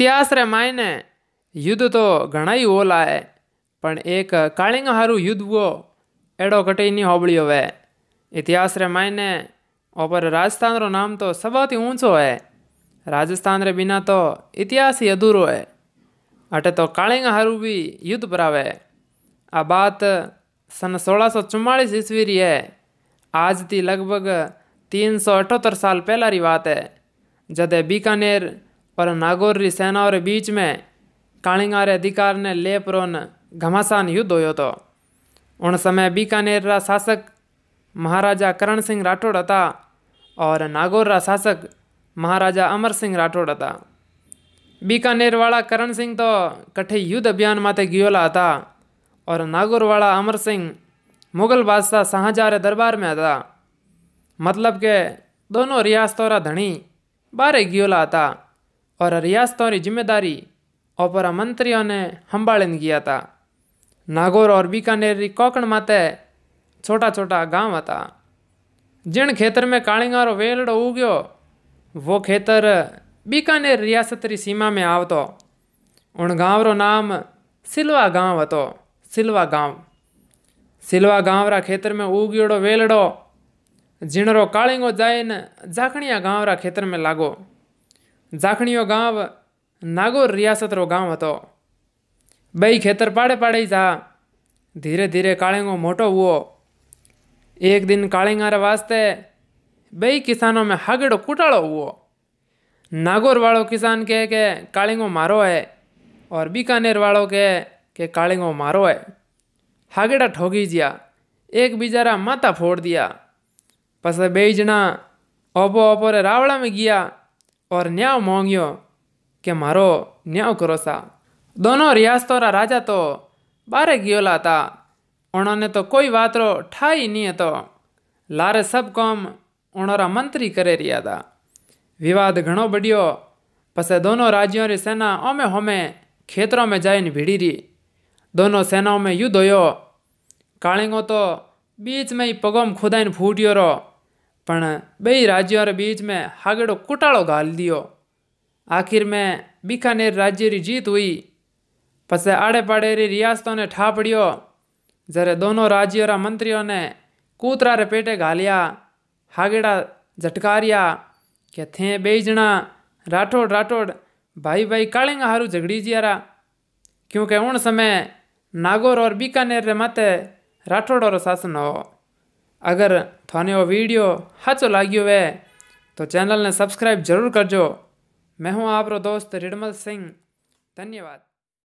मायने युद्ध तो घना ही ओला है पर एक कालिंग हारू युद्ध वो एडो कटे नहीं होबड़ी વે इतिहास रे मायने ओपर राजस्थान रो नाम तो સૌથી ઊંચો है राजस्थान रे बिना तो इतिहास ही अधूरो है अटे तो कालिंग हारू भी युद्ध बरावे आ बात सन सोलह सौ चुम्मास ईस्वी री है आज थी लगभग तीन सौ अठहत्तर साल पहला री बात है जदे बीकानेर पर नागौर री सेना और बीच में कालिंगारे अधिकार ने ले प्रोन घमासान युद्ध हो तो उन समय बीकानेर रा शासक महाराजा करण सिंह राठौड़ था और नागौर रा शासक महाराजा अमर सिंह राठौड़ था बीकानेर वाला करण सिंह तो कठे युद्ध अभियान माते गियोला था और नागौर वाला अमर सिंह मुगल बादशाह शाहजहाँ रे दरबार में था मतलब के दोनों रियासतों रा धनी बारे गियोला था और रियासतों की जिम्मेदारी ओपर मंत्रियों ने हम्बालन किया था नागौर और बीकानेर री कोकण माते छोटा छोटा गांव था जिन खेतर में कालिंगा वेलड़ो उगो वो खेतर बीकानेर रियासत री सीमा में आवतो उन गांव रो नाम सिलवा गांव हतो सिलवा गांव सिलवा गांव रा खेतर में उगड़ो वेलड़ो जिनरो कालिंगो जाइन जाखणिया गांव रा खेतर में लागो ઝાંખણીયો ગાંવ નાગોર રિયાસતરો ગામ હતો બે ખેતર પાડે પાડે જા ધીરે ધીરે કાળેંગો મોટો હુઓ એક દિન કાળેંગારે વાસ્તે બે કિસાનો મેં હાગડો કુટાળો હુઓ नागौर वालों किसान कहे के कालिंगो मारो है और बीकानेर वालों के के कालिंगो मारो है हागेड़ा ठोगी जिया एक बिचारा माथा फोड़ दिया पस बेजना ओपो ओपो रे रावड़ा में गया और ન્યાવ માંગ્યો કે મારો ન્યાવ કરો સા દોનો રિયાસતોરા રાજા તો બારે ગયોલા હતા ઉણોને તો કોઈ વાતરો ઠાઈ નહીં હતો લારે સબ કોમ ઉણોરા મંત્રી કરે રહ્યા હતા વિવાદ ઘણો બડ્યો પછી દોનો રાજ્યો રી સેના ઓમે હોમે ખેતરો મેં જઈને ભીડી રી દોનો સેનાઓ મેં યુદ્ધ હોયો કાળીંગો તો બીચ મેં પગોમ ખુદાઈને ફૂટ્યો રહ્યો पण बई राज्यों बीच में हागड़ो कुटाड़ो गाल दियो आखिर में बीकानेर राज्य री जीत हुई पसे आड़े पाड़े री रियासतों ने ठा पड़ियो जरे दोनों राज्यों रा मंत्रियों ने कूतरा रे पेटे घालिया हागड़ा झटकारिया के थे बेई जना राठौड़ राठौड़ भाई भाई कालेंगा हारू झगड़ी जियारा क्योंकि उन समय नागौर और बीकानेर रे माते राठौड़ और शासन हो अगर थाने वो वीडियो हचो लागो वे तो चैनल ने सब्सक्राइब जरूर करजो मैं हूँ आप दोस्त रिडमल सिंह धन्यवाद